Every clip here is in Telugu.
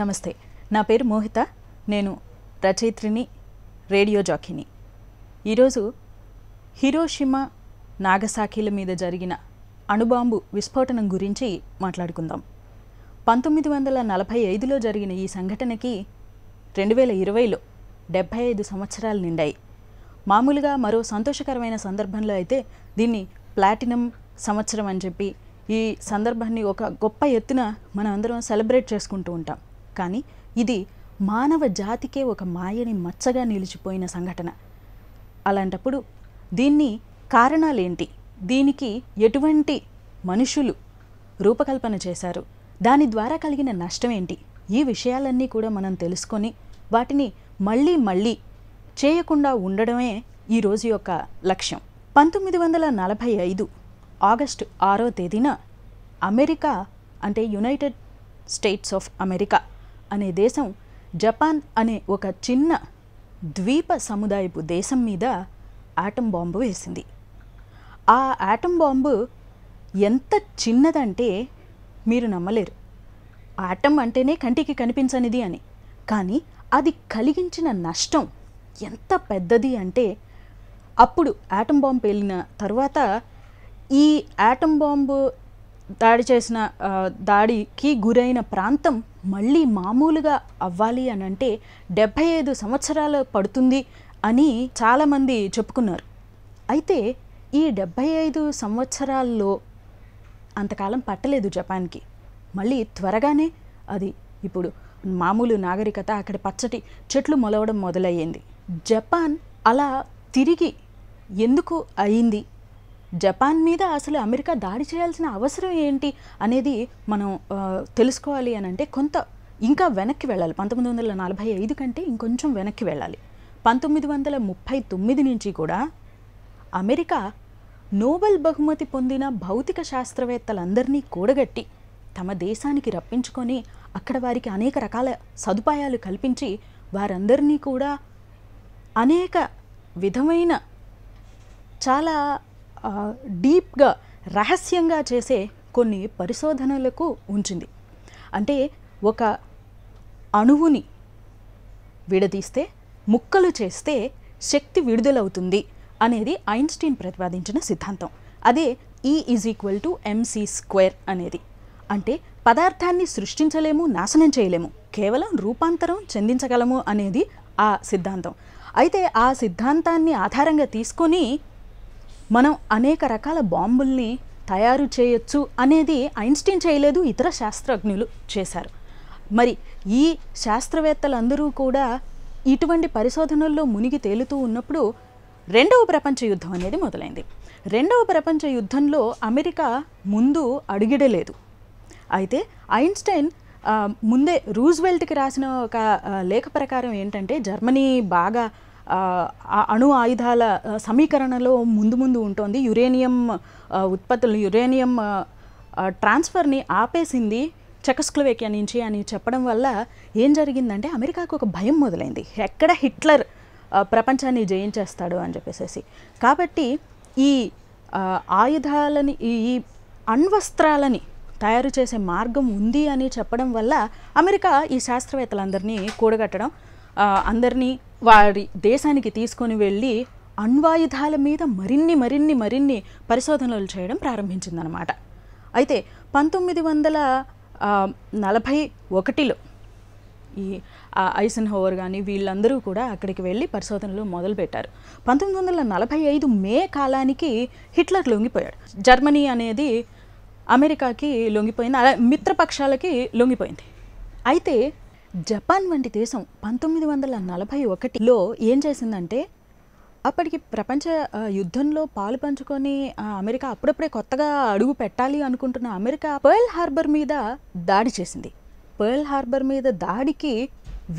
నమస్తే నా పేరు మోహిత నేను రచయిత్రిని రేడియో జాకీని ఈరోజు హిరోషిమ నాగసాఖీల మీద జరిగిన అణుబాంబు విస్ఫోటనం గురించి మాట్లాడుకుందాం పంతొమ్మిది వందల నలభై ఐదులో జరిగిన ఈ సంఘటనకి రెండు వేల ఇరవైలో డెబ్భై ఐదు సంవత్సరాలు నిండాయి మామూలుగా మరో సంతోషకరమైన సందర్భంలో అయితే దీన్ని ప్లాటినం సంవత్సరం అని చెప్పి ఈ సందర్భాన్ని ఒక గొప్ప ఎత్తున మనం అందరం సెలబ్రేట్ చేసుకుంటూ ఉంటాం కానీ ఇది మానవ జాతికే ఒక మాయని మచ్చగా నిలిచిపోయిన సంఘటన అలాంటప్పుడు దీన్ని కారణాలేంటి దీనికి ఎటువంటి మనుషులు రూపకల్పన చేశారు దాని ద్వారా కలిగిన నష్టం ఏంటి ఈ విషయాలన్నీ కూడా మనం తెలుసుకొని వాటిని మళ్ళీ మళ్ళీ చేయకుండా ఉండడమే ఈరోజు యొక్క లక్ష్యం పంతొమ్మిది వందల నలభై ఐదు ఆగస్టు ఆరో తేదీన అమెరికా అంటే యునైటెడ్ స్టేట్స్ ఆఫ్ అమెరికా అనే దేశం జపాన్ అనే ఒక చిన్న ద్వీప సముదాయపు దేశం మీద ఆటం బాంబు వేసింది ఆ ఆటం బాంబు ఎంత చిన్నదంటే మీరు నమ్మలేరు ఆటం అంటేనే కంటికి కనిపించనిది అని కానీ అది కలిగించిన నష్టం ఎంత పెద్దది అంటే అప్పుడు ఆటం బాంబు పేలిన తర్వాత ఈ ఆటం బాంబు దాడి చేసిన దాడికి గురైన ప్రాంతం మళ్ళీ మామూలుగా అవ్వాలి అని అంటే డెబ్భై ఐదు సంవత్సరాలు పడుతుంది అని చాలామంది చెప్పుకున్నారు అయితే ఈ డెబ్భై ఐదు సంవత్సరాల్లో అంతకాలం పట్టలేదు జపాన్కి మళ్ళీ త్వరగానే అది ఇప్పుడు మామూలు నాగరికత అక్కడ పచ్చటి చెట్లు మొలవడం మొదలయ్యింది జపాన్ అలా తిరిగి ఎందుకు అయింది జపాన్ మీద అసలు అమెరికా దాడి చేయాల్సిన అవసరం ఏంటి అనేది మనం తెలుసుకోవాలి అని అంటే కొంత ఇంకా వెనక్కి వెళ్ళాలి పంతొమ్మిది వందల నలభై ఐదు కంటే ఇంకొంచెం వెనక్కి వెళ్ళాలి పంతొమ్మిది వందల ముప్పై తొమ్మిది నుంచి కూడా అమెరికా నోబెల్ బహుమతి పొందిన భౌతిక శాస్త్రవేత్తలందరినీ కూడగట్టి తమ దేశానికి రప్పించుకొని అక్కడ వారికి అనేక రకాల సదుపాయాలు కల్పించి వారందరినీ కూడా అనేక విధమైన చాలా డీప్గా రహస్యంగా చేసే కొన్ని పరిశోధనలకు ఉంచింది అంటే ఒక అణువుని విడదీస్తే ముక్కలు చేస్తే శక్తి విడుదలవుతుంది అనేది ఐన్స్టీన్ ప్రతిపాదించిన సిద్ధాంతం అదే E is equal to MC square అనేది అంటే పదార్థాన్ని సృష్టించలేము నాశనం చేయలేము కేవలం రూపాంతరం చెందించగలము అనేది ఆ సిద్ధాంతం అయితే ఆ సిద్ధాంతాన్ని ఆధారంగా తీసుకొని మనం అనేక రకాల బాంబుల్ని తయారు చేయొచ్చు అనేది ఐన్స్టీన్ చేయలేదు ఇతర శాస్త్రజ్ఞులు చేశారు మరి ఈ శాస్త్రవేత్తలందరూ కూడా ఇటువంటి పరిశోధనల్లో మునిగి తేలుతూ ఉన్నప్పుడు రెండవ ప్రపంచ యుద్ధం అనేది మొదలైంది రెండవ ప్రపంచ యుద్ధంలో అమెరికా ముందు అడుగిడలేదు అయితే ఐన్స్టైన్ ముందే రూజ్వెల్ట్కి రాసిన ఒక లేఖ ప్రకారం ఏంటంటే జర్మనీ బాగా అణు ఆయుధాల సమీకరణలో ముందు ముందు ఉంటుంది యురేనియం ఉత్పత్తులు యురేనియం ట్రాన్స్ఫర్ని ఆపేసింది చెకస్క్లోవేకియా నుంచి అని చెప్పడం వల్ల ఏం జరిగిందంటే అమెరికాకు ఒక భయం మొదలైంది ఎక్కడ హిట్లర్ ప్రపంచాన్ని జయించేస్తాడు అని చెప్పేసి కాబట్టి ఈ ఆయుధాలని ఈ అణ్వస్త్రాలని తయారు చేసే మార్గం ఉంది అని చెప్పడం వల్ల అమెరికా ఈ శాస్త్రవేత్తలందరినీ కూడగట్టడం అందరినీ వారి దేశానికి తీసుకొని వెళ్ళి అణ్వాయుధాల మీద మరిన్ని మరిన్ని మరిన్ని పరిశోధనలు చేయడం ప్రారంభించిందనమాట అయితే పంతొమ్మిది వందల నలభై ఒకటిలో ఈ ఐసన్ హోవర్ కానీ వీళ్ళందరూ కూడా అక్కడికి వెళ్ళి పరిశోధనలు మొదలుపెట్టారు పంతొమ్మిది వందల నలభై ఐదు మే కాలానికి హిట్లర్ లొంగిపోయాడు జర్మనీ అనేది అమెరికాకి లొంగిపోయింది అలా మిత్రపక్షాలకి లొంగిపోయింది అయితే జపాన్ వంటి దేశం పంతొమ్మిది వందల నలభై ఒకటిలో ఏం చేసిందంటే అప్పటికి ప్రపంచ యుద్ధంలో పాలు పంచుకొని అమెరికా అప్పుడప్పుడే కొత్తగా అడుగు పెట్టాలి అనుకుంటున్న అమెరికా పర్ల్ హార్బర్ మీద దాడి చేసింది పర్ల్ హార్బర్ మీద దాడికి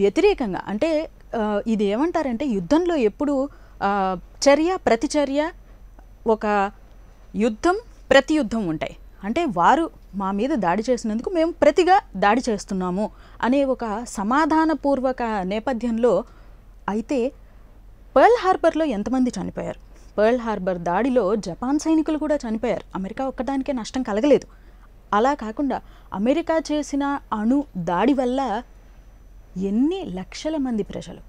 వ్యతిరేకంగా అంటే ఇది ఏమంటారంటే యుద్ధంలో ఎప్పుడు చర్య ప్రతిచర్య ఒక యుద్ధం ప్రతి యుద్ధం ఉంటాయి అంటే వారు మా మీద దాడి చేసినందుకు మేము ప్రతిగా దాడి చేస్తున్నాము అనే ఒక సమాధానపూర్వక నేపథ్యంలో అయితే పర్ల్ హార్బర్లో ఎంతమంది చనిపోయారు పర్ల్ హార్బర్ దాడిలో జపాన్ సైనికులు కూడా చనిపోయారు అమెరికా ఒక్కదానికే నష్టం కలగలేదు అలా కాకుండా అమెరికా చేసిన అణు దాడి వల్ల ఎన్ని లక్షల మంది ప్రజలు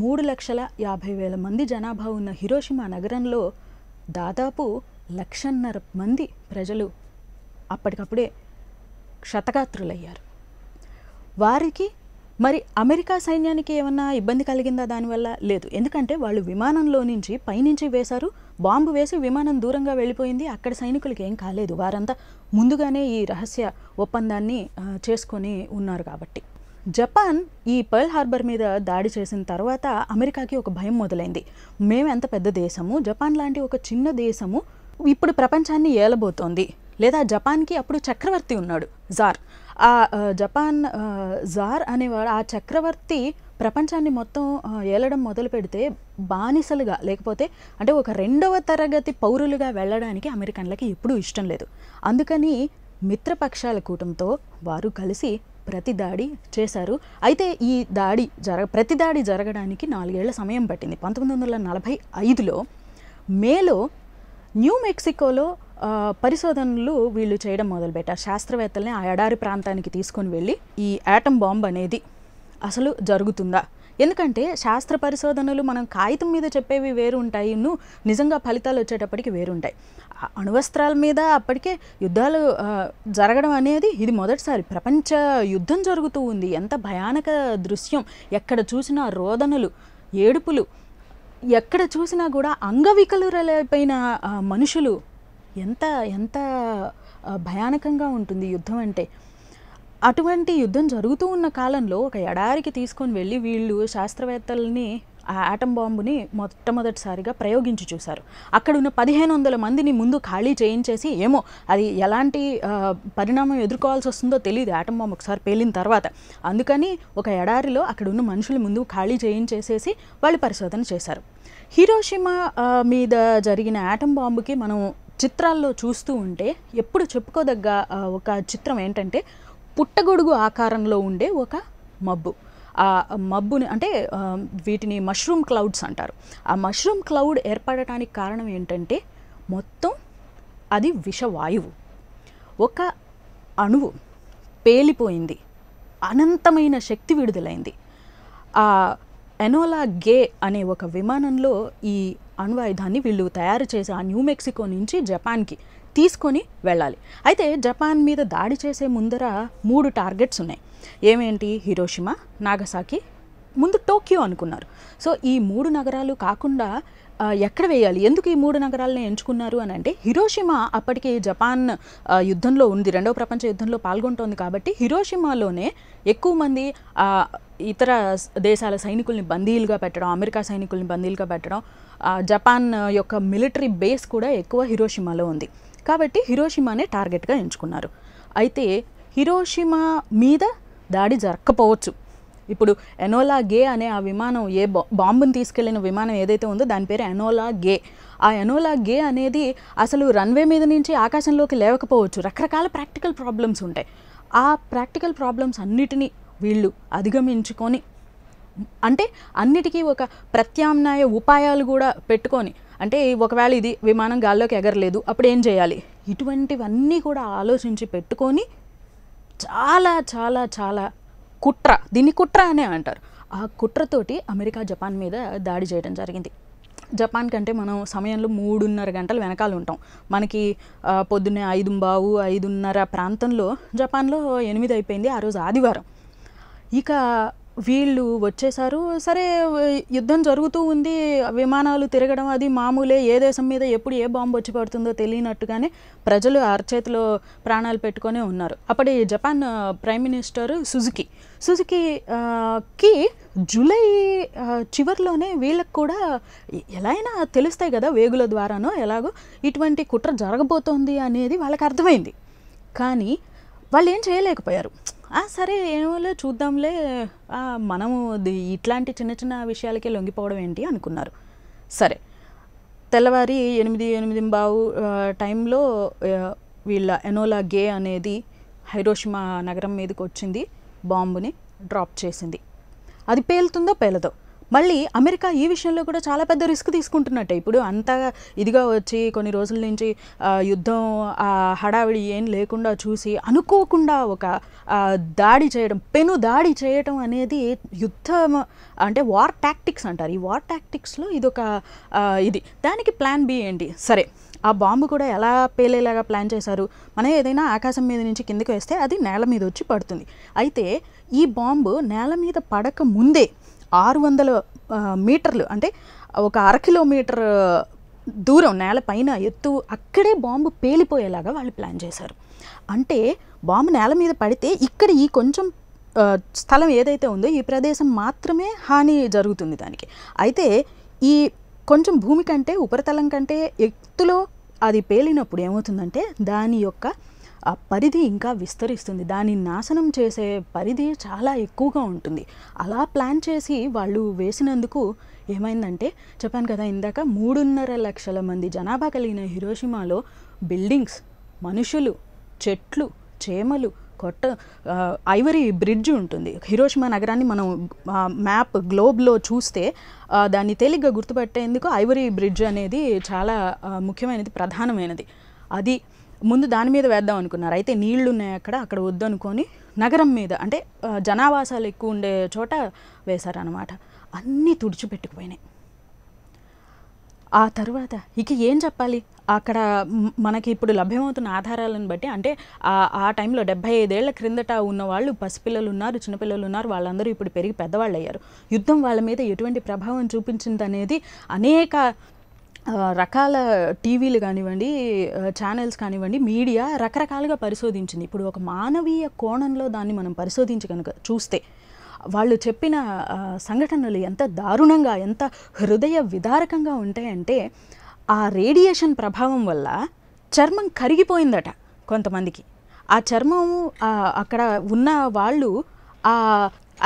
మూడు లక్షల యాభై వేల మంది జనాభా ఉన్న హిరోషిమా నగరంలో దాదాపు లక్షన్నర మంది ప్రజలు అప్పటికప్పుడే క్షతగాత్రులయ్యారు వారికి మరి అమెరికా సైన్యానికి ఏమన్నా ఇబ్బంది కలిగిందా దానివల్ల లేదు ఎందుకంటే వాళ్ళు విమానంలో నుంచి పైనుంచి వేశారు బాంబు వేసి విమానం దూరంగా వెళ్ళిపోయింది అక్కడ సైనికులకి ఏం కాలేదు వారంతా ముందుగానే ఈ రహస్య ఒప్పందాన్ని చేసుకొని ఉన్నారు కాబట్టి జపాన్ ఈ పర్ల్ హార్బర్ మీద దాడి చేసిన తర్వాత అమెరికాకి ఒక భయం మొదలైంది మేము ఎంత పెద్ద దేశము జపాన్ లాంటి ఒక చిన్న దేశము ఇప్పుడు ప్రపంచాన్ని ఏలబోతోంది లేదా జపాన్కి అప్పుడు చక్రవర్తి ఉన్నాడు జార్ ఆ జపాన్ జార్ అనేవాడు ఆ చక్రవర్తి ప్రపంచాన్ని మొత్తం ఏలడం మొదలు పెడితే బానిసలుగా లేకపోతే అంటే ఒక రెండవ తరగతి పౌరులుగా వెళ్ళడానికి అమెరికన్లకి ఎప్పుడూ ఇష్టం లేదు అందుకని మిత్రపక్షాల కూటంతో వారు కలిసి ప్రతి దాడి చేశారు అయితే ఈ దాడి జరగ ప్రతి దాడి జరగడానికి నాలుగేళ్ల సమయం పట్టింది పంతొమ్మిది వందల నలభై ఐదులో మేలో న్యూ మెక్సికోలో పరిశోధనలు వీళ్ళు చేయడం మొదలుపెట్టారు శాస్త్రవేత్తల్ని ఆ ఎడారి ప్రాంతానికి తీసుకొని వెళ్ళి ఈ యాటమ్ బాంబ్ అనేది అసలు జరుగుతుందా ఎందుకంటే శాస్త్ర పరిశోధనలు మనం కాగితం మీద చెప్పేవి వేరు ఉంటాయి నిజంగా ఫలితాలు వచ్చేటప్పటికి వేరుంటాయి అణువస్త్రాల మీద అప్పటికే యుద్ధాలు జరగడం అనేది ఇది మొదటిసారి ప్రపంచ యుద్ధం జరుగుతూ ఉంది ఎంత భయానక దృశ్యం ఎక్కడ చూసినా రోదనలు ఏడుపులు ఎక్కడ చూసినా కూడా అంగవికలురైపోయిన మనుషులు ఎంత ఎంత భయానకంగా ఉంటుంది యుద్ధం అంటే అటువంటి యుద్ధం జరుగుతూ ఉన్న కాలంలో ఒక ఎడారికి తీసుకొని వెళ్ళి వీళ్ళు శాస్త్రవేత్తల్ని ఆ ఆటం బాంబుని మొట్టమొదటిసారిగా ప్రయోగించి చూశారు అక్కడ ఉన్న పదిహేను వందల మందిని ముందు ఖాళీ చేయించేసి ఏమో అది ఎలాంటి పరిణామం ఎదుర్కోవాల్సి వస్తుందో తెలియదు ఆటం బాంబు ఒకసారి పేలిన తర్వాత అందుకని ఒక ఎడారిలో అక్కడ ఉన్న మనుషులు ముందు ఖాళీ చేయించేసేసి వాళ్ళు పరిశోధన చేశారు హీరోషిమా మీద జరిగిన ఆటం బాంబుకి మనం చిత్రాల్లో చూస్తూ ఉంటే ఎప్పుడు చెప్పుకోదగ్గ ఒక చిత్రం ఏంటంటే పుట్టగొడుగు ఆకారంలో ఉండే ఒక మబ్బు ఆ మబ్బుని అంటే వీటిని మష్రూమ్ క్లౌడ్స్ అంటారు ఆ మష్రూమ్ క్లౌడ్ ఏర్పడటానికి కారణం ఏంటంటే మొత్తం అది విషవాయువు ఒక అణువు పేలిపోయింది అనంతమైన శక్తి విడుదలైంది ఆ ఎనోలా గే అనే ఒక విమానంలో ఈ అణ్వాయుధాన్ని వీళ్ళు తయారు చేసి ఆ న్యూ మెక్సికో నుంచి జపాన్కి తీసుకొని వెళ్ళాలి అయితే జపాన్ మీద దాడి చేసే ముందర మూడు టార్గెట్స్ ఉన్నాయి ఏమేంటి హిరోషిమా నాగసాకి ముందు టోక్యో అనుకున్నారు సో ఈ మూడు నగరాలు కాకుండా ఎక్కడ వేయాలి ఎందుకు ఈ మూడు నగరాలను ఎంచుకున్నారు అని అంటే హిరోషిమా అప్పటికి జపాన్ యుద్ధంలో ఉంది రెండవ ప్రపంచ యుద్ధంలో పాల్గొంటోంది కాబట్టి హిరోషిమాలోనే ఎక్కువ మంది ఇతర దేశాల సైనికుల్ని బందీలుగా పెట్టడం అమెరికా సైనికుల్ని బందీలుగా పెట్టడం జపాన్ యొక్క మిలిటరీ బేస్ కూడా ఎక్కువ హిరోషిమాలో ఉంది కాబట్టి హిరోషిమానే టార్గెట్గా ఎంచుకున్నారు అయితే హిరోషిమా మీద దాడి జరగకపోవచ్చు ఇప్పుడు ఎనోలా గే అనే ఆ విమానం ఏ బాంబుని తీసుకెళ్లిన విమానం ఏదైతే ఉందో దాని పేరు ఎనోలా గే ఆ ఎనోలా గే అనేది అసలు రన్వే మీద నుంచి ఆకాశంలోకి లేవకపోవచ్చు రకరకాల ప్రాక్టికల్ ప్రాబ్లమ్స్ ఉంటాయి ఆ ప్రాక్టికల్ ప్రాబ్లమ్స్ అన్నిటినీ వీళ్ళు అధిగమించుకొని అంటే అన్నిటికీ ఒక ప్రత్యామ్నాయ ఉపాయాలు కూడా పెట్టుకొని అంటే ఒకవేళ ఇది విమానం గాల్లోకి ఎగరలేదు అప్పుడు ఏం చేయాలి ఇటువంటివన్నీ కూడా ఆలోచించి పెట్టుకొని చాలా చాలా చాలా కుట్ర దీన్ని కుట్ర అనే అంటారు ఆ కుట్రతోటి అమెరికా జపాన్ మీద దాడి చేయడం జరిగింది జపాన్ కంటే మనం సమయంలో మూడున్నర గంటలు వెనకాల ఉంటాం మనకి పొద్దున్నే ఐదు బావు ఐదున్నర ప్రాంతంలో జపాన్లో ఎనిమిది అయిపోయింది ఆ రోజు ఆదివారం ఇక వీళ్ళు వచ్చేసారు సరే యుద్ధం జరుగుతూ ఉంది విమానాలు తిరగడం అది మామూలే ఏ దేశం మీద ఎప్పుడు ఏ బాంబు వచ్చి పడుతుందో తెలియనట్టుగానే ప్రజలు అరచేతిలో ప్రాణాలు పెట్టుకొని ఉన్నారు అప్పటి జపాన్ ప్రైమ్ మినిస్టర్ సుజుకి సుజుకికి జూలై చివరిలోనే వీళ్ళకి కూడా ఎలా అయినా తెలుస్తాయి కదా వేగుల ద్వారానో ఎలాగో ఇటువంటి కుట్ర జరగబోతోంది అనేది వాళ్ళకి అర్థమైంది కానీ వాళ్ళు ఏం చేయలేకపోయారు సరే ఏమోలే చూద్దాంలే మనము ఇట్లాంటి చిన్న చిన్న విషయాలకే లొంగిపోవడం ఏంటి అనుకున్నారు సరే తెల్లవారి ఎనిమిది ఎనిమిది బావు టైంలో వీళ్ళ ఎనోలా గే అనేది హైరోషిమా నగరం మీదకి వచ్చింది బాంబుని డ్రాప్ చేసింది అది పేలుతుందో పేలదో మళ్ళీ అమెరికా ఈ విషయంలో కూడా చాలా పెద్ద రిస్క్ తీసుకుంటున్నట్టే ఇప్పుడు అంత ఇదిగా వచ్చి కొన్ని రోజుల నుంచి యుద్ధం హడావిడి ఏం లేకుండా చూసి అనుకోకుండా ఒక దాడి చేయడం పెను దాడి చేయడం అనేది యుద్ధం అంటే వార్ టాక్టిక్స్ అంటారు ఈ వార్ టాక్టిక్స్లో ఇది ఒక ఇది దానికి ప్లాన్ బి ఏంటి సరే ఆ బాంబు కూడా ఎలా పేలేలాగా ప్లాన్ చేశారు మనం ఏదైనా ఆకాశం మీద నుంచి కిందకి వేస్తే అది నేల మీద వచ్చి పడుతుంది అయితే ఈ బాంబు నేల మీద పడక ముందే ఆరు వందల మీటర్లు అంటే ఒక అర కిలోమీటర్ దూరం నేల పైన ఎత్తు అక్కడే బాంబు పేలిపోయేలాగా వాళ్ళు ప్లాన్ చేశారు అంటే బాంబు నేల మీద పడితే ఇక్కడ ఈ కొంచెం స్థలం ఏదైతే ఉందో ఈ ప్రదేశం మాత్రమే హాని జరుగుతుంది దానికి అయితే ఈ కొంచెం భూమి కంటే ఉపరితలం కంటే ఎత్తులో అది పేలినప్పుడు ఏమవుతుందంటే దాని యొక్క ఆ పరిధి ఇంకా విస్తరిస్తుంది దాన్ని నాశనం చేసే పరిధి చాలా ఎక్కువగా ఉంటుంది అలా ప్లాన్ చేసి వాళ్ళు వేసినందుకు ఏమైందంటే చెప్పాను కదా ఇందాక మూడున్నర లక్షల మంది జనాభా కలిగిన హిరోషిమాలో బిల్డింగ్స్ మనుషులు చెట్లు చేమలు కొట్ట ఐవరీ బ్రిడ్జ్ ఉంటుంది హిరోషిమా నగరాన్ని మనం మ్యాప్ గ్లోబ్లో చూస్తే దాన్ని తేలిగ్గా గుర్తుపెట్టేందుకు ఐవరీ బ్రిడ్జ్ అనేది చాలా ముఖ్యమైనది ప్రధానమైనది అది ముందు దాని మీద వేద్దాం అనుకున్నారు అయితే నీళ్లు ఉన్నాయి అక్కడ అక్కడ వద్దనుకొని నగరం మీద అంటే జనావాసాలు ఎక్కువ ఉండే చోట వేశారనమాట అన్నీ తుడిచిపెట్టుకుపోయినాయి ఆ తర్వాత ఇక ఏం చెప్పాలి అక్కడ మనకి ఇప్పుడు లభ్యమవుతున్న ఆధారాలను బట్టి అంటే ఆ టైంలో డెబ్బై ఐదేళ్ల క్రిందట ఉన్న వాళ్ళు పసిపిల్లలు ఉన్నారు చిన్నపిల్లలు ఉన్నారు వాళ్ళందరూ ఇప్పుడు పెరిగి పెద్దవాళ్ళు అయ్యారు యుద్ధం వాళ్ళ మీద ఎటువంటి ప్రభావం చూపించిందనేది అనేక రకాల టీవీలు కానివ్వండి ఛానల్స్ కానివ్వండి మీడియా రకరకాలుగా పరిశోధించింది ఇప్పుడు ఒక మానవీయ కోణంలో దాన్ని మనం పరిశోధించి కనుక చూస్తే వాళ్ళు చెప్పిన సంఘటనలు ఎంత దారుణంగా ఎంత హృదయ విదారకంగా ఉంటాయంటే ఆ రేడియేషన్ ప్రభావం వల్ల చర్మం కరిగిపోయిందట కొంతమందికి ఆ చర్మం అక్కడ ఉన్న వాళ్ళు ఆ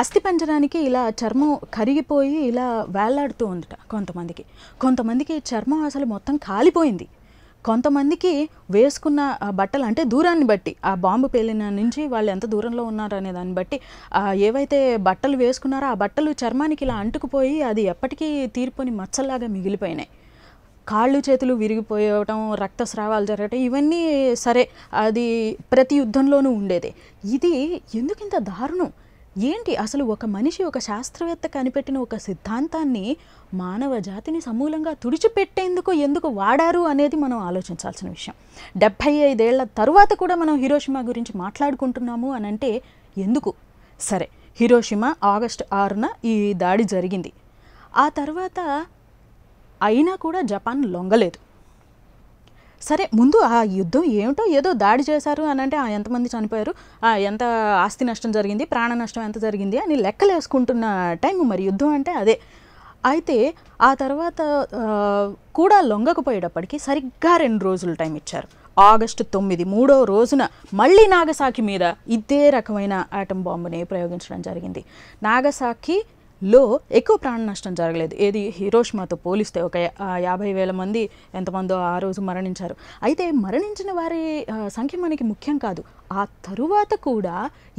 అస్థిపంజరానికి ఇలా చర్మం కరిగిపోయి ఇలా వేలాడుతూ ఉందట కొంతమందికి కొంతమందికి చర్మం అసలు మొత్తం కాలిపోయింది కొంతమందికి వేసుకున్న బట్టలు అంటే దూరాన్ని బట్టి ఆ బాంబు పేలిన నుంచి వాళ్ళు ఎంత దూరంలో ఉన్నారనే దాన్ని బట్టి ఏవైతే బట్టలు వేసుకున్నారో ఆ బట్టలు చర్మానికి ఇలా అంటుకుపోయి అది ఎప్పటికీ తీరిపోని మచ్చల్లాగా మిగిలిపోయినాయి కాళ్ళు చేతులు విరిగిపోయటం రక్తస్రావాలు జరగటం ఇవన్నీ సరే అది ప్రతి యుద్ధంలోనూ ఉండేదే ఇది ఎందుకింత దారుణం ఏంటి అసలు ఒక మనిషి ఒక శాస్త్రవేత్త కనిపెట్టిన ఒక సిద్ధాంతాన్ని మానవ జాతిని సమూలంగా తుడిచిపెట్టేందుకు ఎందుకు వాడారు అనేది మనం ఆలోచించాల్సిన విషయం డెబ్భై ఐదేళ్ల తరువాత కూడా మనం హీరోషిమా గురించి మాట్లాడుకుంటున్నాము అని అంటే ఎందుకు సరే హీరోషిమా ఆగస్ట్ ఆరున ఈ దాడి జరిగింది ఆ తర్వాత అయినా కూడా జపాన్ లొంగలేదు సరే ముందు ఆ యుద్ధం ఏమిటో ఏదో దాడి చేశారు అని అంటే ఎంతమంది చనిపోయారు ఎంత ఆస్తి నష్టం జరిగింది ప్రాణ నష్టం ఎంత జరిగింది అని లెక్కలు వేసుకుంటున్న టైం మరి యుద్ధం అంటే అదే అయితే ఆ తర్వాత కూడా లొంగకపోయేటప్పటికీ సరిగ్గా రెండు రోజులు టైం ఇచ్చారు ఆగస్టు తొమ్మిది మూడో రోజున మళ్ళీ నాగసాకి మీద ఇదే రకమైన ఆటం బాంబుని ప్రయోగించడం జరిగింది నాగసాకి లో ఎక్కువ ప్రాణ నష్టం జరగలేదు ఏది హీరోష్మాతో పోలిస్తే ఒక యాభై వేల మంది ఎంతమందో ఆ రోజు మరణించారు అయితే మరణించిన వారి సంఖ్య మనకి ముఖ్యం కాదు ఆ తరువాత కూడా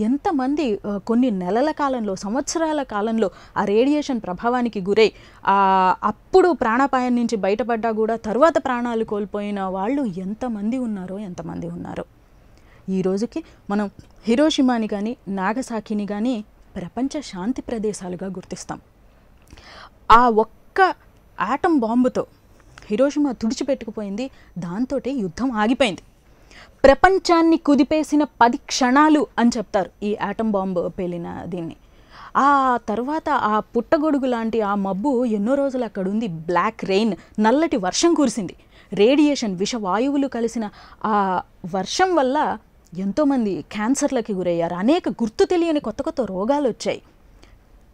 ఎంతమంది కొన్ని నెలల కాలంలో సంవత్సరాల కాలంలో ఆ రేడియేషన్ ప్రభావానికి గురై అప్పుడు ప్రాణాపాయం నుంచి బయటపడ్డా కూడా తర్వాత ప్రాణాలు కోల్పోయిన వాళ్ళు ఎంతమంది ఉన్నారో ఎంతమంది ఉన్నారో ఈ రోజుకి మనం హిరోషిమాని కానీ నాగసాకిని కానీ ప్రపంచ శాంతి ప్రదేశాలుగా గుర్తిస్తాం ఆ ఒక్క ఆటం బాంబుతో హిరోషిమా తుడిచిపెట్టుకుపోయింది దాంతో యుద్ధం ఆగిపోయింది ప్రపంచాన్ని కుదిపేసిన పది క్షణాలు అని చెప్తారు ఈ ఆటం బాంబు పేలిన దీన్ని ఆ తర్వాత ఆ పుట్టగొడుగు లాంటి ఆ మబ్బు ఎన్నో రోజులు అక్కడ ఉంది బ్లాక్ రెయిన్ నల్లటి వర్షం కురిసింది రేడియేషన్ విషవాయువులు కలిసిన ఆ వర్షం వల్ల ఎంతోమంది క్యాన్సర్లకి గురయ్యారు అనేక గుర్తు తెలియని కొత్త కొత్త రోగాలు వచ్చాయి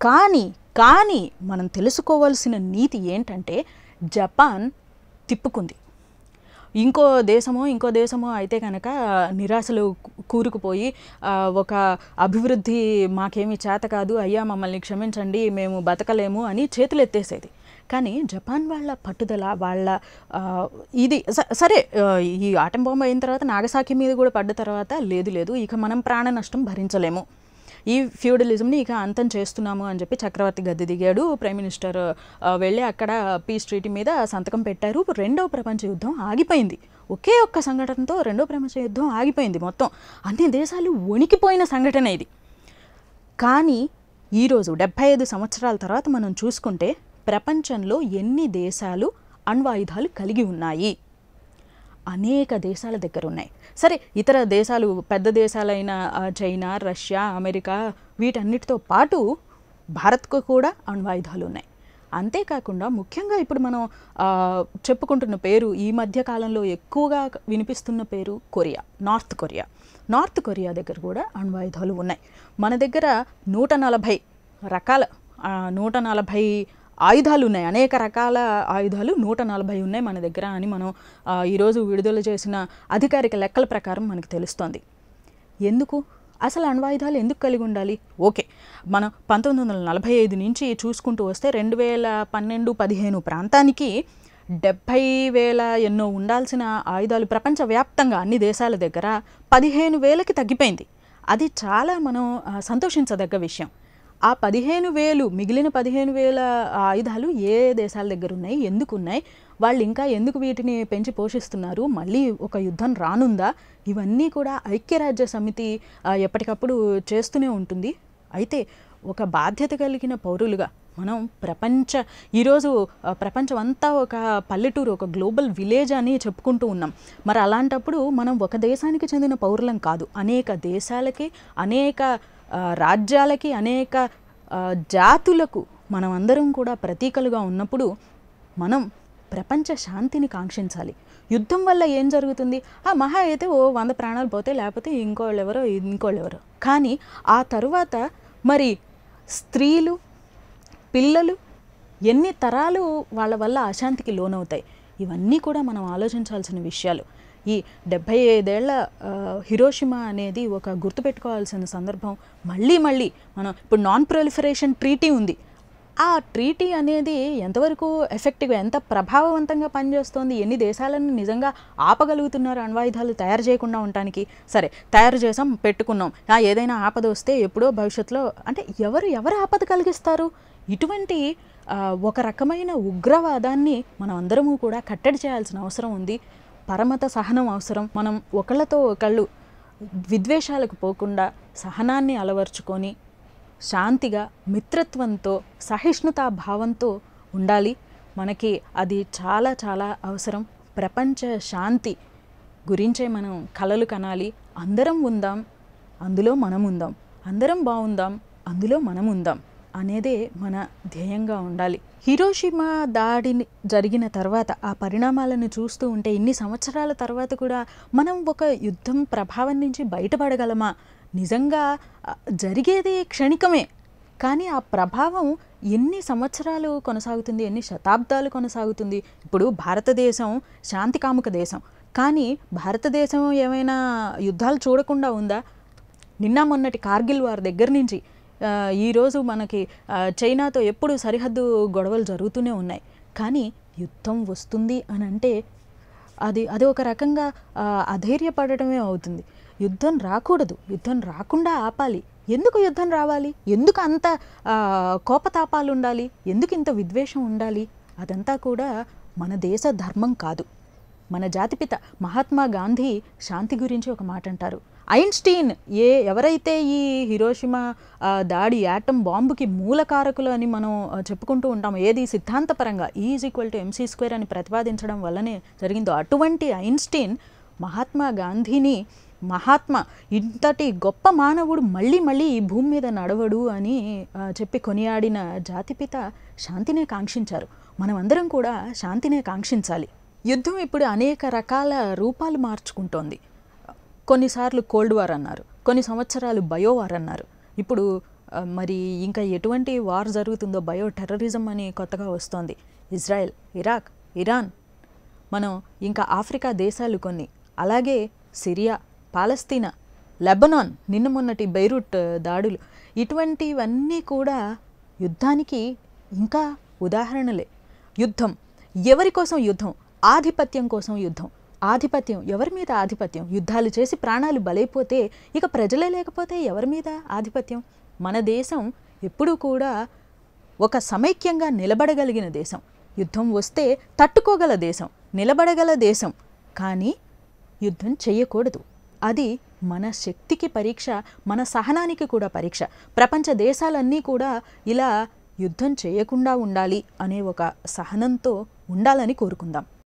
కానీ కానీ మనం తెలుసుకోవాల్సిన నీతి ఏంటంటే జపాన్ తిప్పుకుంది ఇంకో దేశమో ఇంకో దేశమో అయితే కనుక నిరాశలు కూరుకుపోయి ఒక అభివృద్ధి మాకేమీ చేత కాదు అయ్యా మమ్మల్ని క్షమించండి మేము బతకలేము అని చేతులెత్తేసేది కానీ జపాన్ వాళ్ళ పట్టుదల వాళ్ళ ఇది సరే ఈ ఆటం బొమ్మ అయిన తర్వాత నాగసాకి మీద కూడా పడ్డ తర్వాత లేదు లేదు ఇక మనం ప్రాణ నష్టం భరించలేము ఈ ఫ్యూడలిజంని ఇక అంతం చేస్తున్నాము అని చెప్పి చక్రవర్తి గద్దె దిగాడు ప్రైమ్ మినిస్టర్ వెళ్ళి అక్కడ పీస్ ట్రీటీ మీద సంతకం పెట్టారు రెండవ ప్రపంచ యుద్ధం ఆగిపోయింది ఒకే ఒక్క సంఘటనతో రెండో ప్రపంచ యుద్ధం ఆగిపోయింది మొత్తం అన్ని దేశాలు వణికిపోయిన సంఘటన ఇది కానీ ఈరోజు డెబ్బై ఐదు సంవత్సరాల తర్వాత మనం చూసుకుంటే ప్రపంచంలో ఎన్ని దేశాలు అణ్వాయుధాలు కలిగి ఉన్నాయి అనేక దేశాల దగ్గర ఉన్నాయి సరే ఇతర దేశాలు పెద్ద దేశాలైన చైనా రష్యా అమెరికా వీటన్నిటితో పాటు భారత్కు కూడా అణ్వాయుధాలు ఉన్నాయి అంతేకాకుండా ముఖ్యంగా ఇప్పుడు మనం చెప్పుకుంటున్న పేరు ఈ మధ్య కాలంలో ఎక్కువగా వినిపిస్తున్న పేరు Korea North Korea North Korea దగ్గర కూడా అణ్వాయుధాలు ఉన్నాయి మన దగ్గర నూట నలభై రకాల నూట నలభై ఆయుధాలు ఉన్నాయి అనేక రకాల ఆయుధాలు నూట నలభై ఉన్నాయి మన దగ్గర అని మనం ఈరోజు విడుదల చేసిన అధికారిక లెక్కల ప్రకారం మనకు తెలుస్తోంది ఎందుకు అసలు అణ్వాయుధాలు ఎందుకు కలిగి ఉండాలి ఓకే మనం పంతొమ్మిది వందల నలభై ఐదు నుంచి చూసుకుంటూ వస్తే రెండు వేల పన్నెండు పదిహేను ప్రాంతానికి డెబ్భై వేల ఎన్నో ఉండాల్సిన ఆయుధాలు ప్రపంచవ్యాప్తంగా అన్ని దేశాల దగ్గర పదిహేను వేలకి తగ్గిపోయింది అది చాలా మనం సంతోషించదగ్గ విషయం ఆ పదిహేను వేలు మిగిలిన పదిహేను వేల ఆయుధాలు ఏ దేశాల దగ్గర ఉన్నాయి ఎందుకు ఉన్నాయి వాళ్ళు ఇంకా ఎందుకు వీటిని పెంచి పోషిస్తున్నారు మళ్ళీ ఒక యుద్ధం రానుందా ఇవన్నీ కూడా ఐక్యరాజ్య సమితి ఎప్పటికప్పుడు చేస్తూనే ఉంటుంది అయితే ఒక బాధ్యత కలిగిన పౌరులుగా మనం ప్రపంచ ఈరోజు ప్రపంచం అంతా ఒక పల్లెటూరు ఒక గ్లోబల్ విలేజ్ అని చెప్పుకుంటూ ఉన్నాం మరి అలాంటప్పుడు మనం ఒక దేశానికి చెందిన పౌరులం కాదు అనేక దేశాలకి అనేక రాజ్యాలకి అనేక జాతులకు మనమందరం కూడా ప్రతీకలుగా ఉన్నప్పుడు మనం ప్రపంచ శాంతిని కాంక్షించాలి యుద్ధం వల్ల ఏం జరుగుతుంది ఆ మహా అయితే ఓ వంద ప్రాణాలు పోతే లేకపోతే ఇంకోళ్ళెవరో ఇంకోళ్ళెవరో కానీ ఆ తరువాత మరి స్త్రీలు పిల్లలు ఎన్ని తరాలు వాళ్ళ వల్ల అశాంతికి లోనవుతాయి ఇవన్నీ కూడా మనం ఆలోచించాల్సిన విషయాలు ఈ డెబ్భై ఐదేళ్ల హిరోషిమా అనేది ఒక గుర్తుపెట్టుకోవాల్సిన సందర్భం మళ్ళీ మళ్ళీ మనం ఇప్పుడు నాన్ ప్రొలిఫరేషన్ ట్రీటీ ఉంది ఆ ట్రీటీ అనేది ఎంతవరకు ఎఫెక్టివ్గా ఎంత ప్రభావవంతంగా పనిచేస్తోంది ఎన్ని దేశాలను నిజంగా ఆపగలుగుతున్నారు అణ్వాయుధాలు తయారు చేయకుండా ఉండటానికి సరే తయారు చేసాం పెట్టుకున్నాం ఏదైనా ఆపద వస్తే ఎప్పుడో భవిష్యత్తులో అంటే ఎవరు ఎవరు ఆపద కలిగిస్తారు ఇటువంటి ఒక రకమైన ఉగ్రవాదాన్ని మనం అందరము కూడా కట్టడి చేయాల్సిన అవసరం ఉంది పరమత సహనం అవసరం మనం ఒకళ్ళతో ఒకళ్ళు విద్వేషాలకు పోకుండా సహనాన్ని అలవర్చుకొని శాంతిగా మిత్రత్వంతో సహిష్ణుతా భావంతో ఉండాలి మనకి అది చాలా చాలా అవసరం ప్రపంచ శాంతి గురించే మనం కలలు కనాలి అందరం ఉందాం అందులో మనం ఉందాం అందరం బాగుందాం అందులో మనం ఉందాం అనేదే మన ధ్యేయంగా ఉండాలి హిరోషిమా దాడి జరిగిన తర్వాత ఆ పరిణామాలను చూస్తూ ఉంటే ఇన్ని సంవత్సరాల తర్వాత కూడా మనం ఒక యుద్ధం ప్రభావం నుంచి బయటపడగలమా నిజంగా జరిగేది క్షణికమే కానీ ఆ ప్రభావం ఎన్ని సంవత్సరాలు కొనసాగుతుంది ఎన్ని శతాబ్దాలు కొనసాగుతుంది ఇప్పుడు భారతదేశం శాంతికాముక దేశం కానీ భారతదేశం ఏమైనా యుద్ధాలు చూడకుండా ఉందా నిన్న మొన్నటి కార్గిల్ వారి దగ్గర నుంచి ఈరోజు మనకి చైనాతో ఎప్పుడు సరిహద్దు గొడవలు జరుగుతూనే ఉన్నాయి కానీ యుద్ధం వస్తుంది అని అంటే అది అది ఒక రకంగా అధైర్యపడటమే అవుతుంది యుద్ధం రాకూడదు యుద్ధం రాకుండా ఆపాలి ఎందుకు యుద్ధం రావాలి ఎందుకు అంత కోపతాపాలు ఉండాలి ఎందుకు ఇంత విద్వేషం ఉండాలి అదంతా కూడా మన దేశ ధర్మం కాదు మన జాతిపిత మహాత్మా గాంధీ శాంతి గురించి ఒక మాట అంటారు ఐన్స్టీన్ ఏ ఎవరైతే ఈ హిరోషిమా దాడి యాటమ్ బాంబుకి మూలకారకులు అని మనం చెప్పుకుంటూ ఉంటాం ఏది సిద్ధాంతపరంగా is equal to MC square అని ప్రతిపాదించడం వల్లనే జరిగిందో అటువంటి ఐన్స్టీన్ మహాత్మా గాంధీని మహాత్మా ఇంతటి గొప్ప మానవుడు మళ్ళీ మళ్ళీ ఈ భూమి మీద నడవడు అని చెప్పి కొనియాడిన జాతిపిత శాంతినే కాంక్షించారు మనమందరం కూడా శాంతినే కాంక్షించాలి యుద్ధం ఇప్పుడు అనేక రకాల రూపాలు మార్చుకుంటోంది కొన్నిసార్లు కోల్డ్ వార్ అన్నారు కొన్ని సంవత్సరాలు బయో వార్ అన్నారు ఇప్పుడు మరి ఇంకా ఎటువంటి వార్ జరుగుతుందో బయో టెర్రరిజం అని కొత్తగా వస్తోంది ఇజ్రాయెల్ ఇరాక్ ఇరాన్ మనం ఇంకా ఆఫ్రికా దేశాలు కొన్ని అలాగే సిరియా పాలస్తీనా లెబనాన్ నిన్న మొన్నటి బైరూట్ దాడులు ఇటువంటివన్నీ కూడా యుద్ధానికి ఇంకా ఉదాహరణలే యుద్ధం ఎవరి కోసం యుద్ధం ఆధిపత్యం కోసం యుద్ధం ఆధిపత్యం ఎవరి మీద ఆధిపత్యం యుద్ధాలు చేసి ప్రాణాలు బలైపోతే ఇక ప్రజలే లేకపోతే ఎవరి మీద ఆధిపత్యం మన దేశం ఎప్పుడూ కూడా ఒక సమైక్యంగా నిలబడగలిగిన దేశం యుద్ధం వస్తే తట్టుకోగల దేశం నిలబడగల దేశం కానీ యుద్ధం చేయకూడదు అది మన శక్తికి పరీక్ష మన సహనానికి కూడా పరీక్ష ప్రపంచ దేశాలన్నీ కూడా ఇలా యుద్ధం చేయకుండా ఉండాలి అనే ఒక సహనంతో ఉండాలని కోరుకుందాం